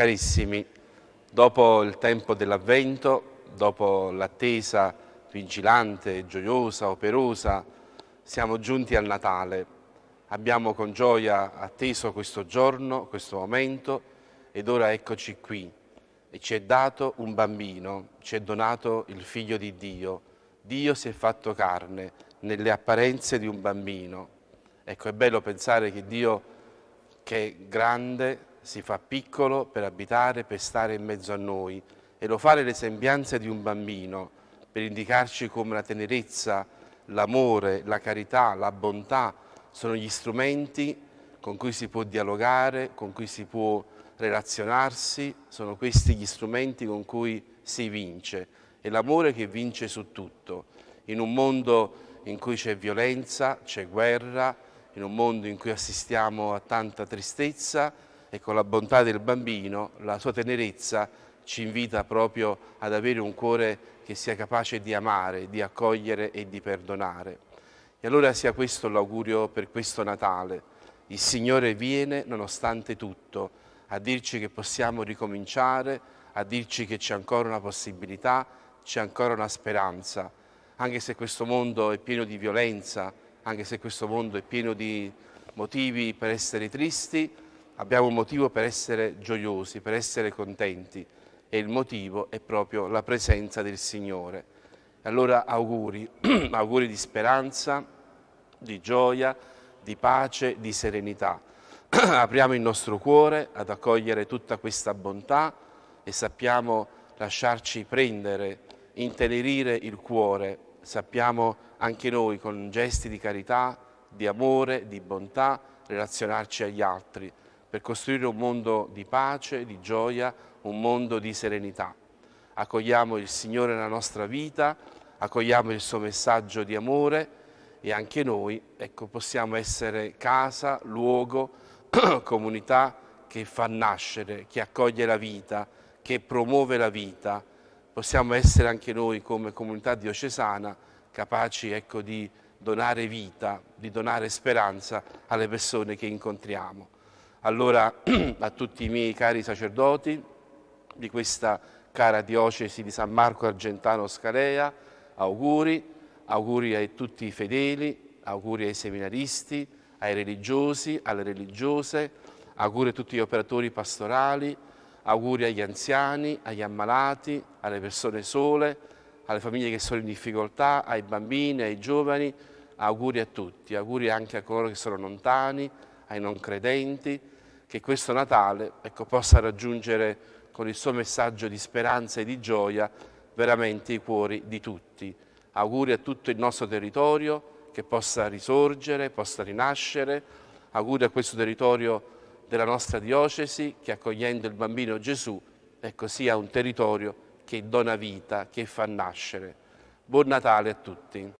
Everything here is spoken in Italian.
Carissimi, dopo il tempo dell'Avvento, dopo l'attesa vigilante, gioiosa, operosa, siamo giunti al Natale. Abbiamo con gioia atteso questo giorno, questo momento, ed ora eccoci qui. E ci è dato un bambino, ci è donato il Figlio di Dio. Dio si è fatto carne nelle apparenze di un bambino. Ecco, è bello pensare che Dio, che è grande, si fa piccolo per abitare, per stare in mezzo a noi e lo fa nelle sembianze di un bambino, per indicarci come la tenerezza, l'amore, la carità, la bontà sono gli strumenti con cui si può dialogare, con cui si può relazionarsi, sono questi gli strumenti con cui si vince. È l'amore che vince su tutto. In un mondo in cui c'è violenza, c'è guerra, in un mondo in cui assistiamo a tanta tristezza, e con la bontà del bambino, la sua tenerezza ci invita proprio ad avere un cuore che sia capace di amare, di accogliere e di perdonare. E allora sia questo l'augurio per questo Natale. Il Signore viene nonostante tutto a dirci che possiamo ricominciare, a dirci che c'è ancora una possibilità, c'è ancora una speranza. Anche se questo mondo è pieno di violenza, anche se questo mondo è pieno di motivi per essere tristi, abbiamo un motivo per essere gioiosi, per essere contenti e il motivo è proprio la presenza del Signore. Allora auguri, auguri di speranza, di gioia, di pace, di serenità. Apriamo il nostro cuore ad accogliere tutta questa bontà e sappiamo lasciarci prendere, intenerire il cuore. Sappiamo anche noi con gesti di carità, di amore, di bontà relazionarci agli altri per costruire un mondo di pace, di gioia, un mondo di serenità. Accogliamo il Signore nella nostra vita, accogliamo il suo messaggio di amore e anche noi ecco, possiamo essere casa, luogo, comunità che fa nascere, che accoglie la vita, che promuove la vita. Possiamo essere anche noi come comunità diocesana capaci ecco, di donare vita, di donare speranza alle persone che incontriamo. Allora a tutti i miei cari sacerdoti di questa cara diocesi di San Marco Argentano Scalea, auguri, auguri a tutti i fedeli, auguri ai seminaristi, ai religiosi, alle religiose, auguri a tutti gli operatori pastorali, auguri agli anziani, agli ammalati, alle persone sole, alle famiglie che sono in difficoltà, ai bambini, ai giovani, auguri a tutti, auguri anche a coloro che sono lontani, ai non credenti, che questo Natale ecco, possa raggiungere con il suo messaggio di speranza e di gioia veramente i cuori di tutti. Auguri a tutto il nostro territorio che possa risorgere, possa rinascere. Auguri a questo territorio della nostra diocesi che accogliendo il bambino Gesù ecco, sia un territorio che dona vita, che fa nascere. Buon Natale a tutti.